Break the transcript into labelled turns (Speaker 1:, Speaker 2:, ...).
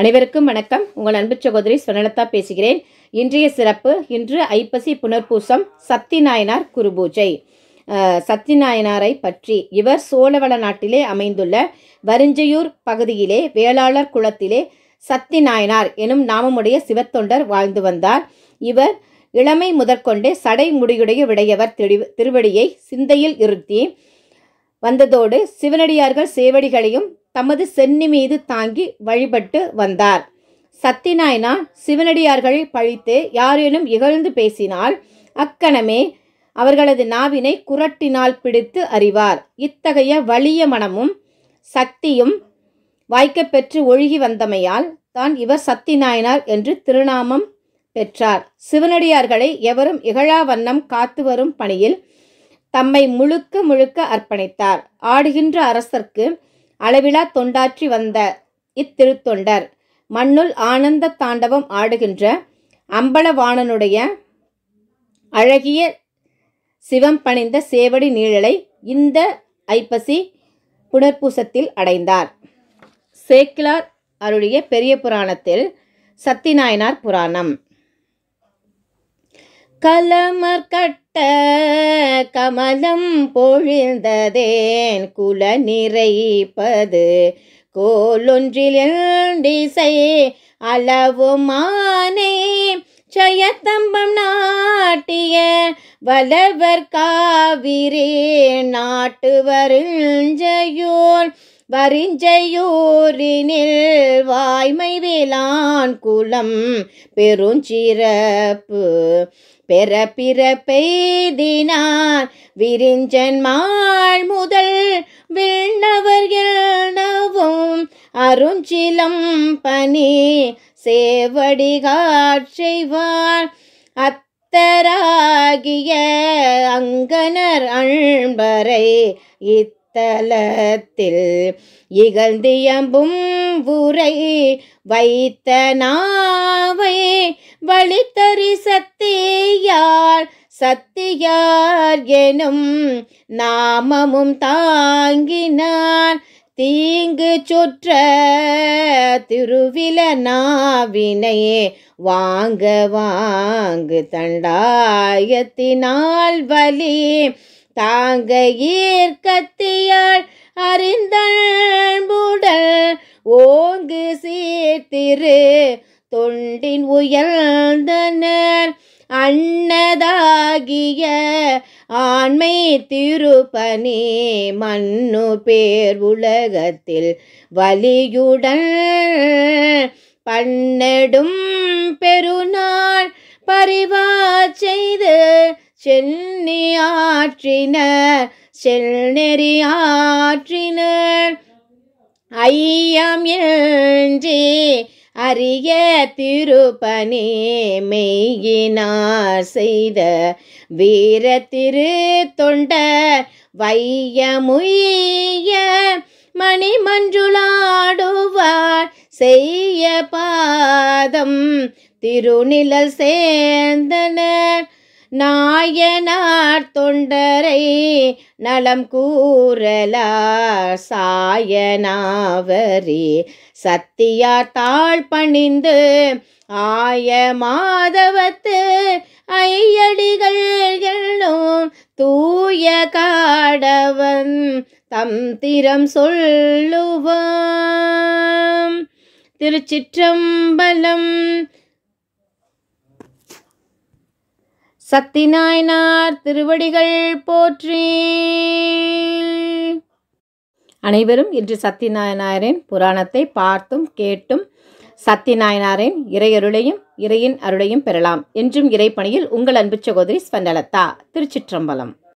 Speaker 1: அனைவருக்கும் வணக்கம் உங்கள் அன்பு சகோதரி சுனலதா பேசுகிறேன் இன்றைய சிறப்பு இன்று ஐப்பசி புனர்பூசம் சத்திநாயனார் குருபூஜை சத்திநாயனாரை பற்றி இவர் சோழவள நாட்டிலே அமைந்துள்ள வரிஞ்சையூர் பகுதியிலே வேளாளர் குளத்திலே சத்திநாயனார் எனும் நாமமுடைய சிவத்தொண்டர் வாழ்ந்து வந்தார் இவர் இளமை முதற்கொண்டே சடை முடியுடைய விடையவர் திருவடியை சிந்தையில் இருத்தி வந்ததோடு சிவனடியார்கள் சேவடிகளையும் தமது சென்னி மீது தாங்கி வழிபட்டு வந்தார் சத்தினாய்னா சிவனடியார்களை பழித்து யாரேனும் இகழ்ந்து பேசினால் அக்கணமே அவர்களது நாவினை குரட்டினால் பிடித்து அறிவார் இத்தகைய வலிய மனமும் சக்தியும் வாய்க்கப்பெற்று ஒழுகி வந்தமையால் தான் இவர் சத்தியநாயனார் என்று திருநாமம் பெற்றார் சிவனடியார்களை எவரும் இகழா வண்ணம் காத்து வரும் பணியில் தம்மை முழுக்க முழுக்க அர்ப்பணித்தார் ஆடுகின்ற அரசர்க்கு அளவிலா தொண்டாற்றி வந்த இத்திருத்தொண்டர் மண்ணுள் ஆனந்த தாண்டவம் ஆடுகின்ற அம்பலவாணனுடைய அழகிய சிவம் பணிந்த சேவடி நீழலை இந்த ஐப்பசி புனர்பூசத்தில் அடைந்தார் சேக்கிலார் அருளிய பெரிய புராணத்தில் சத்திநாயனார் புராணம் கலமர்கட்ட கமலம் பொழிந்ததேன் குல நிறைப்பது கோலொன்றிலிசை மானே ஜயத்தம்பம் நாட்டிய வலவர் காவிரே நாட்டு வருஞ்சையோர் வரிஞ்சையூரினில் வாய்மை விலான் குலம் பெருஞ்சிறப்பு பெற பிறப்பெய்தினான் விரிஞ்சன் மாள் முதல் விண்ணவர் எனவும் அருஞ்சிலம் பனி சேவடிகாட்செய்வார் அத்தராகிய அங்கனர் அன்பரை இத்த தலத்தில் இகழ்ந்தியம்பும் உரை வைத்த நாவை வழித்தறி சத்தியார் சத்தியார் எனும் நாமமும் தாங்கினார் தீங்கு சுற்ற திருவில நாவினையே வாங்க வாங்கு தண்டாயத்தினால் வலி தாங்க ஈர்க்கத்தியாள் அறிந்தன்புடல் ஓங்கு சீர்த்திரு தொண்டின் உயர்ந்தனர் அன்னதாகிய ஆண்மை திருப்பணி மண்ணு பேர் உலகத்தில் வலியுடன் பன்னெடும் பெருநாள் பரிவா செய்து சென்னியாற்றினர் செல்நெறியாற்றினர் ஐயம் எஞ்சி அரிய திருப்பணி மெய்யினார் செய்த வீர திரு தொண்ட வையமுய மணிமஞ்சுளாடுவார் செய்ய பாதம் திருநிழல் சேர்ந்தனர் நாயனார் தொண்டரை நலம் கூறலா சாயனாவரி சத்தியா தாழ் பணிந்து ஆய மாதவத்து ஐயடிகள் எண்ணும் தூய காடவன் தம் திறம் சொல்லுவ திருச்சிற்றம்பலம் சக்தி நாயனார் திருவடிகள் போற்றி அனைவரும் இன்று சக்தி நாயனாரின் புராணத்தை பார்த்தும் கேட்டும் சக்தி நாயனாரின் இறையருளையும் இறையின் அருளையும் பெறலாம் என்றும் இறைப்பணியில் உங்கள் அன்பு சகோதரி ஸ்வண்டலத்தா திருச்சிற்றம்பலம்